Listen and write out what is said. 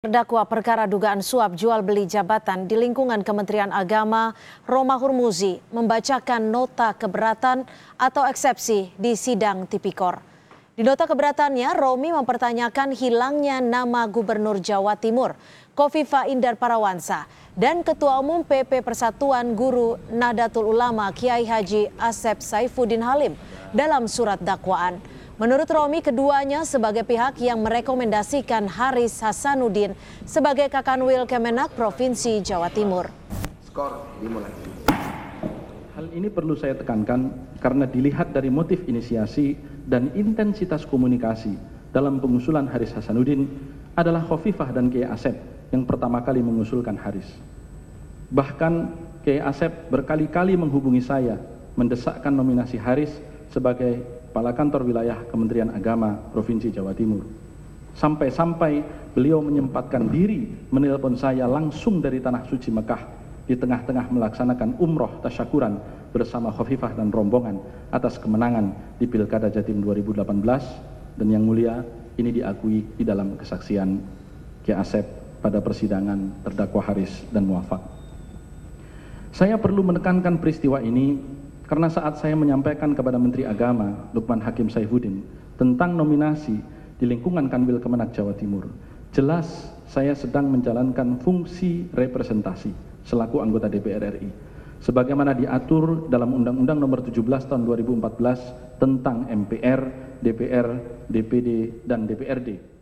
Terdakwa perkara dugaan suap jual beli jabatan di lingkungan Kementerian Agama, Roma Hurmuzi membacakan nota keberatan atau eksepsi di sidang tipikor. Di nota keberatannya, Romi mempertanyakan hilangnya nama Gubernur Jawa Timur, Kofifa Indar Parawansa, dan Ketua Umum PP Persatuan Guru Nadatul Ulama Kiai Haji Asep Saifuddin Halim dalam surat dakwaan. Menurut Romi, keduanya sebagai pihak yang merekomendasikan Haris Hasanuddin sebagai Kakanwil Kemenak Provinsi Jawa Timur. Skor dimulai. Hal ini perlu saya tekankan karena dilihat dari motif inisiasi dan intensitas komunikasi dalam pengusulan Haris Hasanuddin adalah Khofifah dan Kiai Asep yang pertama kali mengusulkan Haris. Bahkan Kiai Asep berkali-kali menghubungi saya mendesakkan nominasi Haris sebagai Kepala Kantor Wilayah Kementerian Agama Provinsi Jawa Timur. Sampai-sampai beliau menyempatkan diri menelpon saya langsung dari tanah suci Mekah di tengah-tengah melaksanakan umroh tasyakuran bersama Khofifah dan rombongan atas kemenangan di Pilkada Jatim 2018 dan yang mulia ini diakui di dalam kesaksian Ki Asep pada persidangan terdakwa Haris dan Muafak. Saya perlu menekankan peristiwa ini karena saat saya menyampaikan kepada menteri agama lukman hakim saifuddin tentang nominasi di lingkungan kanwil kemenak jawa timur jelas saya sedang menjalankan fungsi representasi selaku anggota dpr ri sebagaimana diatur dalam undang-undang nomor 17 tahun 2014 tentang MPR, DPR, DPD, dan DPRD.